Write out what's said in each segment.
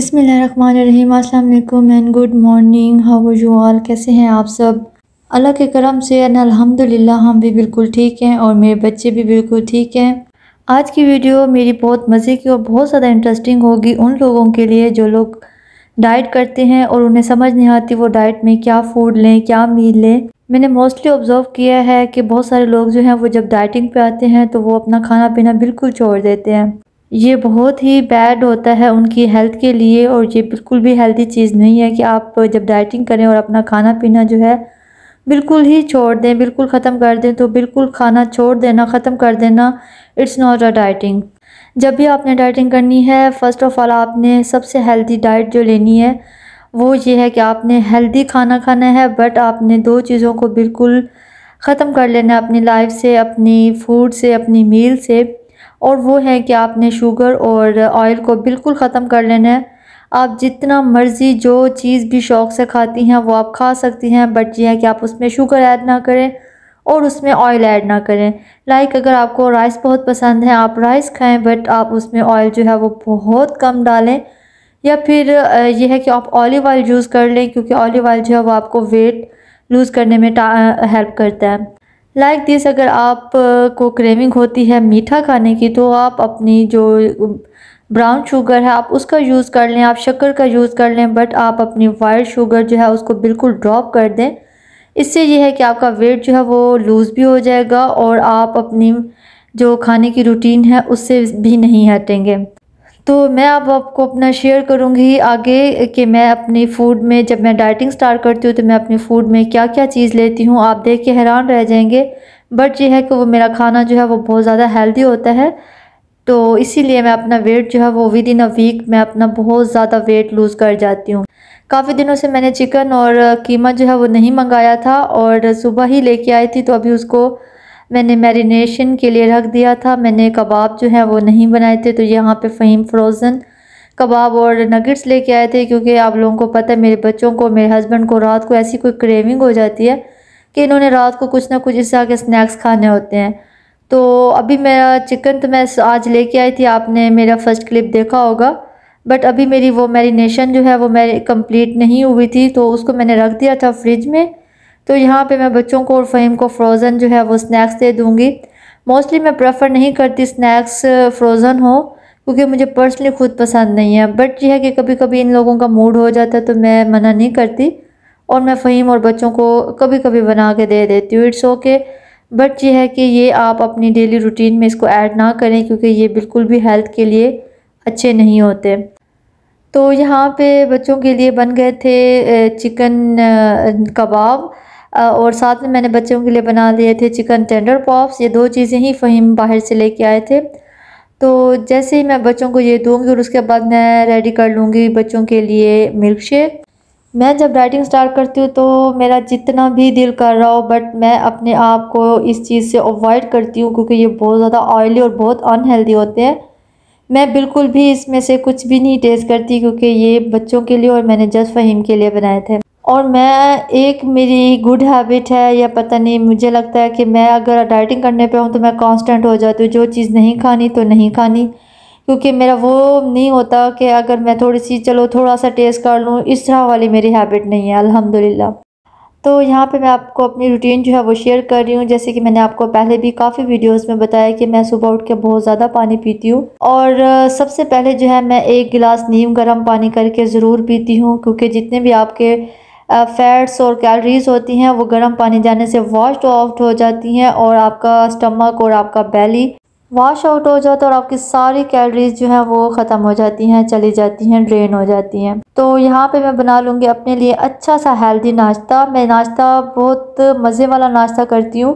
बसमीम अल्लाम and good morning how you all कैसे हैं आप सब अल्लाह के करम से अलहमदिल्ला हम भी बिल्कुल ठीक हैं और मेरे बच्चे भी बिल्कुल ठीक हैं आज की वीडियो मेरी बहुत मज़े की और बहुत ज़्यादा इंटरेस्टिंग होगी उन लोगों के लिए जो लोग डाइट करते हैं और उन्हें समझ नहीं आती वो डाइट में क्या फूड लें क्या मील लें मैंने मोस्टली ऑब्ज़र्व किया है कि बहुत सारे लोग जो हैं वो जब डाइटिंग पे आते हैं तो वो अपना खाना पीना बिल्कुल छोड़ देते हैं ये बहुत ही बैड होता है उनकी हेल्थ के लिए और ये बिल्कुल भी हेल्दी चीज़ नहीं है कि आप जब डाइटिंग करें और अपना खाना पीना जो है बिल्कुल ही छोड़ दें बिल्कुल ख़त्म कर दें तो बिल्कुल खाना छोड़ देना ख़त्म कर देना इट्स नॉट अ डाइटिंग जब भी आपने डाइटिंग करनी है फ़र्स्ट ऑफ़ ऑल आपने सबसे हेल्दी डाइट जो लेनी है वो ये है कि आपने हेल्दी खाना खाना है बट आपने दो चीज़ों को बिल्कुल ख़त्म कर लेना है अपनी लाइफ से अपनी फूड से अपनी मील से और वो है कि आपने शुगर और ऑयल को बिल्कुल ख़त्म कर लेना है आप जितना मर्ज़ी जो चीज़ भी शौक़ से खाती हैं वो आप खा सकती हैं बट यह है कि आप उसमें शुगर ऐड ना करें और उसमें ऑयल ऐड ना करें लाइक अगर आपको राइस बहुत पसंद है आप राइस खाएं बट आप उसमें ऑयल जो है वो बहुत कम डालें या फिर यह है कि आप ऑलिव ऑयल यूज़ कर लें क्योंकि ऑलिव ऑयल जो है वो आपको वेट लूज़ करने में हेल्प करता है लाइक दिस अगर आप को क्रेविंग होती है मीठा खाने की तो आप अपनी जो ब्राउन शुगर है आप उसका यूज़ कर लें आप शक्कर का यूज़ कर लें बट आप अपनी वाइट शुगर जो है उसको बिल्कुल ड्रॉप कर दें इससे यह है कि आपका वेट जो है वो लूज़ भी हो जाएगा और आप अपनी जो खाने की रूटीन है उससे भी नहीं हटेंगे तो मैं अब आपको अपना शेयर करूँगी आगे कि मैं अपनी फ़ूड में जब मैं डाइटिंग स्टार्ट करती हूँ तो मैं अपनी फ़ूड में क्या क्या चीज़ लेती हूँ आप देख के हैरान रह जाएंगे बट ये है कि वो मेरा खाना जो है वो बहुत ज़्यादा हेल्दी होता है तो इसीलिए मैं अपना वेट जो है वो विद इन अ वीक मैं अपना बहुत ज़्यादा वेट लूज़ कर जाती हूँ काफ़ी दिनों से मैंने चिकन और कीमा जो है वो नहीं मंगाया था और सुबह ही लेके आई थी तो अभी उसको मैंने मैरिनेशन के लिए रख दिया था मैंने कबाब जो है वो नहीं बनाए थे तो यहाँ पे फ़हीम फ्रोज़न कबाब और नगेट्स लेके आए थे क्योंकि आप लोगों को पता है मेरे बच्चों को मेरे हस्बैंड को रात को ऐसी कोई क्रेविंग हो जाती है कि इन्होंने रात को कुछ ना कुछ इस तरह के स्नैक्स खाने होते हैं तो अभी मेरा चिकन तो मैं आज लेके आई थी आपने मेरा फ़र्स्ट क्लिप देखा होगा बट अभी मेरी वो मैरिनेशन जो है वो मेरी कंप्लीट नहीं हुई थी तो उसको मैंने रख दिया था फ्रिज में तो यहाँ पे मैं बच्चों को और फ़हीम को फ्रोज़न जो है वो स्नैक्स दे दूँगी मोस्टली मैं प्रेफर नहीं करती स्नैक्स फ्रोज़न uh, हो क्योंकि मुझे पर्सनली ख़ुद पसंद नहीं है बट यह है कि कभी कभी इन लोगों का मूड हो जाता है तो मैं मना नहीं करती और मैं फ़हीम और बच्चों को कभी कभी बना के दे देती हूँ इट्स ओके बट यह है कि ये आप अपनी डेली रूटीन में इसको ऐड ना करें क्योंकि ये बिल्कुल भी हेल्थ के लिए अच्छे नहीं होते तो यहाँ पे बच्चों के लिए बन गए थे चिकन uh, कबाब और साथ में मैंने बच्चों के लिए बना लिए थे चिकन टेंडर पॉप्स ये दो चीज़ें ही फ़हीम बाहर से लेके आए थे तो जैसे ही मैं बच्चों को ये दूंगी और उसके बाद मैं रेडी कर लूँगी बच्चों के लिए मिल्क शेक मैं जब राइटिंग स्टार्ट करती हूँ तो मेरा जितना भी दिल कर रहा हो बट मैं अपने आप को इस चीज़ से अवॉइड करती हूँ क्योंकि ये बहुत ज़्यादा ऑयली और बहुत अनहेल्दी होते हैं मैं बिल्कुल भी इसमें से कुछ भी नहीं टेस्ट करती क्योंकि ये बच्चों के लिए और मैंने जस्ट फ़हीम के लिए बनाए थे और मैं एक मेरी गुड हैबिट है या पता नहीं मुझे लगता है कि मैं अगर डाइटिंग करने पे हूँ तो मैं कांस्टेंट हो जाती हूँ जो चीज़ नहीं खानी तो नहीं खानी क्योंकि मेरा वो नहीं होता कि अगर मैं थोड़ी सी चलो थोड़ा सा टेस्ट कर लूँ इस तरह वाली मेरी हैबिट नहीं है अल्हम्दुलिल्लाह तो यहाँ पे मैं आपको अपनी रूटीन जो है वो शेयर कर रही हूँ जैसे कि मैंने आपको पहले भी काफ़ी वीडियोस में बताया कि मैं सुबह उठ के बहुत ज़्यादा पानी पीती हूँ और सबसे पहले जो है मैं एक गिलास नीम गर्म पानी करके ज़रूर पीती हूँ क्योंकि जितने भी आपके फैट्स और कैलरीज होती हैं वो गर्म पानी जाने से वॉश आउट हो जाती हैं और आपका स्टमक और आपका बैली वॉश आउट हो जाता है और आपकी सारी कैलरीज जो हैं वो ख़त्म हो जाती हैं चली जाती हैं ड्रेन हो जाती हैं तो यहाँ पे मैं बना लूँगी अपने लिए अच्छा सा हेल्दी नाश्ता मैं नाश्ता बहुत मज़े वाला नाश्ता करती हूँ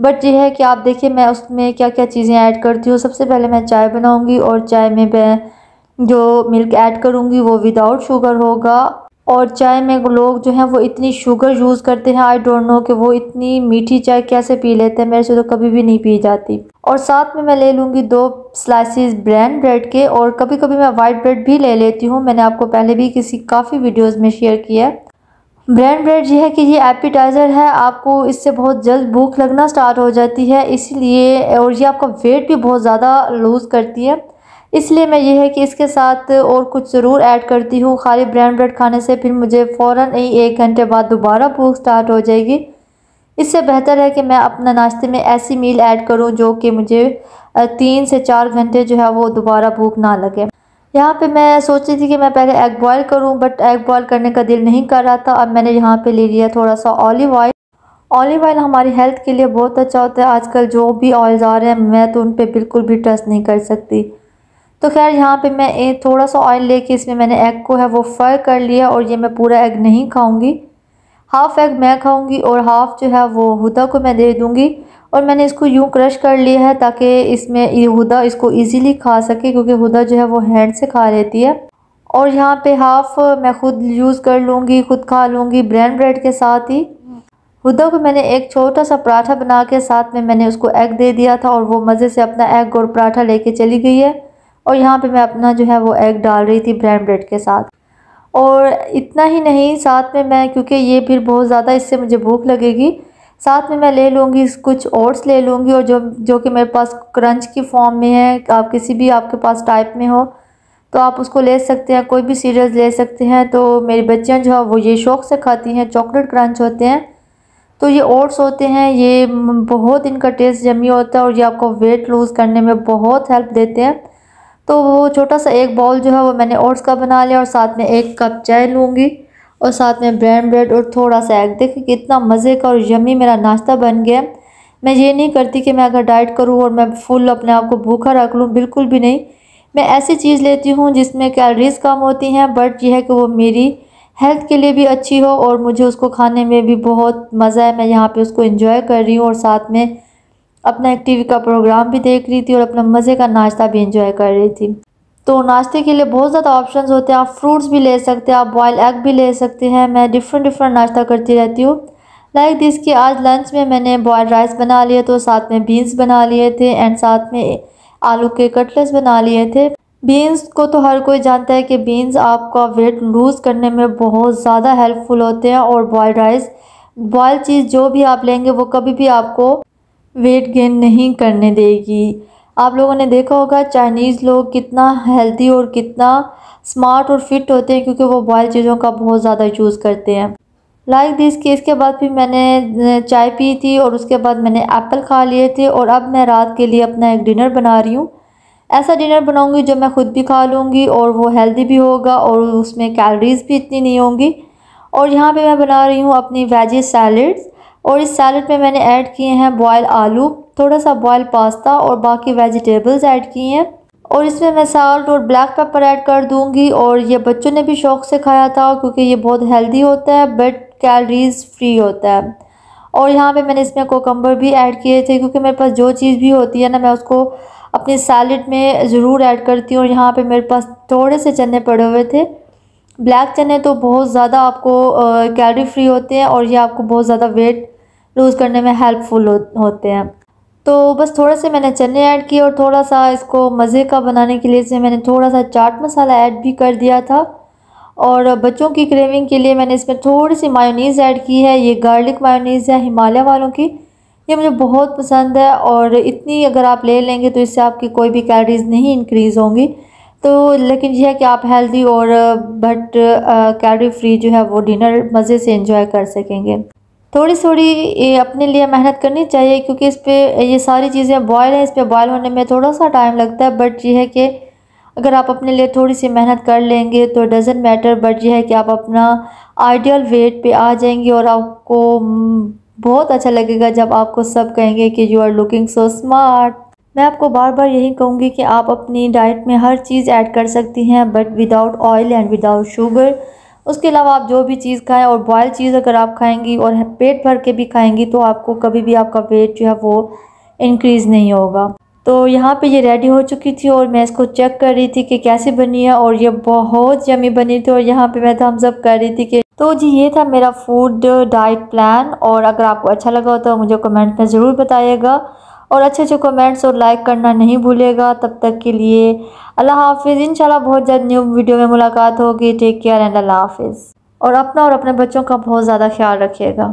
बट ये है कि आप देखिए मैं उसमें क्या क्या चीज़ें ऐड करती हूँ सबसे पहले मैं चाय बनाऊँगी और चाय में मैं जो मिल्क ऐड करूँगी वो विदाउट शुगर होगा और चाय में लोग जो हैं वो इतनी शुगर यूज़ करते हैं आई डोंट नो कि वो इतनी मीठी चाय कैसे पी लेते हैं मेरे से तो कभी भी नहीं पी जाती और साथ में मैं ले लूँगी दो स्लाइसेस ब्रैंड ब्रेड के और कभी कभी मैं वाइट ब्रेड भी ले लेती हूँ मैंने आपको पहले भी किसी काफ़ी वीडियोज़ में शेयर किया है ब्रेड यह है कि ये एपिटाइज़र है आपको इससे बहुत जल्द भूख लगना स्टार्ट हो जाती है इसीलिए और ये आपका वेट भी बहुत ज़्यादा लूज़ करती है इसलिए मैं ये है कि इसके साथ और कुछ ज़रूर ऐड करती हूँ खाली ब्रैंड ब्रेड खाने से फिर मुझे फ़ौर ही एक घंटे बाद दोबारा भूख स्टार्ट हो जाएगी इससे बेहतर है कि मैं अपना नाश्ते में ऐसी मील ऐड करूँ जो कि मुझे तीन से चार घंटे जो है वो दोबारा भूख ना लगे यहाँ पे मैं सोच रही थी कि मैं पहले एग बॉयल करूँ बट एग बॉयल करने का दिल नहीं कर रहा था अब मैंने यहाँ पे ले लिया थोड़ा सा ऑलिव ऑयल ऑलिव ऑयल हमारी हेल्थ के लिए बहुत अच्छा होता है आजकल जो भी ऑयल्स आ रहे हैं मैं तो उन पर बिल्कुल भी ट्रस्ट नहीं कर सकती तो खैर यहाँ पे मैं थोड़ा सा ऑयल लेके इसमें मैंने एग को है वो फ्राई कर लिया और ये मैं पूरा एग नहीं खाऊंगी हाफ़ एग मैं खाऊंगी और हाफ़ जो है वो हुदा को मैं दे दूंगी और मैंने इसको यूँ क्रश कर लिया है ताकि इसमें हुदा इसको ईज़िली खा सके क्योंकि हुदा जो है वो हैंड से खा लेती है और यहाँ पे हाफ़ मैं ख़ुद यूज़ कर लूँगी ख़ुद खा लूँगी ब्रैंड ब्रेड के साथ ही हुदा को मैंने एक छोटा सा पराठा बना के साथ में मैंने उसको एग दे दिया था और वो मज़े से अपना एग और पराठा लेके चली गई है और यहाँ पे मैं अपना जो है वो एग डाल रही थी ब्रैंड ब्रेड के साथ और इतना ही नहीं साथ में मैं क्योंकि ये फिर बहुत ज़्यादा इससे मुझे भूख लगेगी साथ में मैं ले लूँगी कुछ ओट्स ले लूँगी और जो जो कि मेरे पास क्रंच की फॉर्म में है आप किसी भी आपके पास टाइप में हो तो आप उसको ले सकते हैं कोई भी सीरियल्स ले सकते हैं तो मेरी बच्चियाँ जो है वो ये शौक़ से खाती हैं चॉकलेट क्रंच होते हैं तो ये ओट्स होते हैं ये बहुत इनका टेस्ट जमी होता है और ये आपको वेट लूज़ करने में बहुत हेल्प देते हैं तो वो छोटा सा एक बाउल जो है वो मैंने ओट्स का बना लिया और साथ में एक कप चाय लूँगी और साथ में ब्रेड ब्रेड और थोड़ा सा एग देखिए कितना मज़े का और यमी मेरा नाश्ता बन गया मैं ये नहीं करती कि मैं अगर डाइट करूँ और मैं फुल अपने आप को भूखा रख लूँ बिल्कुल भी नहीं मैं ऐसी चीज़ लेती हूँ जिसमें कैलरीज कम होती हैं बट यह है कि वो मेरी हेल्थ के लिए भी अच्छी हो और मुझे उसको खाने में भी बहुत मज़ा है मैं यहाँ पे उसको एंजॉय कर रही हूँ और साथ में अपना एक टीवी का प्रोग्राम भी देख रही थी और अपना मज़े का नाश्ता भी इंजॉय कर रही थी तो नाश्ते के लिए बहुत ज़्यादा ऑप्शंस होते हैं आप फ्रूट्स भी ले सकते हैं आप बॉयल एग भी ले सकते हैं मैं डिफरेंट डिफरेंट नाश्ता करती रहती हूँ लाइक दिस कि आज लंच में मैंने बॉयल राइस बना लिए तो साथ में बीन्स बना लिए थे एंड साथ में आलू के कटलेट्स बना लिए थे बीन्स को तो हर कोई जानता है कि बीन्स आपका वेट लूज़ करने में बहुत ज़्यादा हेल्पफुल होते हैं और बॉयल राइस बॉयल चीज़ जो भी आप लेंगे वो कभी भी आपको वेट गेन नहीं करने देगी आप लोगों ने देखा होगा चाइनीज़ लोग कितना हेल्दी और कितना स्मार्ट और फिट होते हैं क्योंकि वो बॉयल चीज़ों का बहुत ज़्यादा यूज़ करते हैं लाइक दिस केस के बाद फिर मैंने चाय पी थी और उसके बाद मैंने एप्पल खा लिए थे और अब मैं रात के लिए अपना एक डिनर बना रही हूँ ऐसा डिनर बनाऊँगी जो मैं ख़ुद भी खा लूँगी और वो हेल्दी भी होगा और उसमें कैलरीज़ भी इतनी नहीं होंगी और यहाँ पे मैं बना रही हूँ अपनी वेजी सैलड्स और इस सैलड में मैंने ऐड किए हैं बॉयल आलू थोड़ा सा बॉयल पास्ता और बाकी वेजिटेबल्स ऐड किए हैं और इसमें मैं साल्ट और ब्लैक पेपर ऐड कर दूंगी और ये बच्चों ने भी शौक से खाया था क्योंकि ये बहुत हेल्दी होता है बट कैलरीज फ्री होता है और यहाँ पे मैंने इसमें कोकम्बर भी ऐड किए थे क्योंकि मेरे पास जो चीज़ भी होती है ना मैं उसको अपने सैलड में ज़रूर ऐड करती हूँ और यहाँ पर मेरे पास थोड़े से चने पड़े हुए थे ब्लैक चने तो बहुत ज़्यादा आपको कैलरी फ्री होते हैं और ये आपको बहुत ज़्यादा वेट लूज़ करने में हेल्पफुल हो, होते हैं तो बस थोड़ा से मैंने चने ऐड किए और थोड़ा सा इसको मज़े का बनाने के लिए से मैंने थोड़ा सा चाट मसाला ऐड भी कर दिया था और बच्चों की क्रेविंग के लिए मैंने इसमें थोड़ी सी मायोनीज़ ऐड की है ये गार्लिक मायोनीज़ है हिमालय वालों की ये मुझे बहुत पसंद है और इतनी अगर आप ले लेंगे तो इससे आपकी कोई भी कैलरीज नहीं इंक्रीज़ होंगी तो लेकिन यह है कि आप हेल्दी और बट कैलरी फ्री जो है वो डिनर मज़े से इंजॉय कर सकेंगे थोड़ी थोड़ी अपने लिए मेहनत करनी चाहिए क्योंकि इस पर ये सारी चीज़ें बॉयल हैं इस पर बॉयल होने में थोड़ा सा टाइम लगता है बट ये है कि अगर आप अपने लिए थोड़ी सी मेहनत कर लेंगे तो डजेंट मैटर बट ये है कि आप अपना आइडियल वेट पे आ जाएंगे और आपको बहुत अच्छा लगेगा जब आपको सब कहेंगे कि you are looking so smart मैं आपको बार बार यही कहूँगी कि आप अपनी डाइट में हर चीज़ ऐड कर सकती हैं but without oil and without sugar उसके अलावा आप जो भी चीज़ खाएं और बॉयल चीज़ अगर आप खाएंगी और पेट भर के भी खाएंगी तो आपको कभी भी आपका वेट जो है वो इंक्रीज़ नहीं होगा तो यहाँ पे ये रेडी हो चुकी थी और मैं इसको चेक कर रही थी कि कैसे बनी है और ये बहुत जमी बनी थी और यहाँ पे मैं हम सब कर रही थी कि तो जी ये था मेरा फूड डाइट प्लान और अगर आपको अच्छा लगा हो तो मुझे कमेंट में ज़रूर बताइएगा और अच्छे अच्छे कमेंट्स और लाइक करना नहीं भूलेगा तब तक के लिए अल्लाह हाफिज़ इन बहुत जल्द न्यू वीडियो में मुलाकात होगी टेक केयर एंड अल्लाह हाफिज़ और अपना और अपने बच्चों का बहुत ज़्यादा ख्याल रखिएगा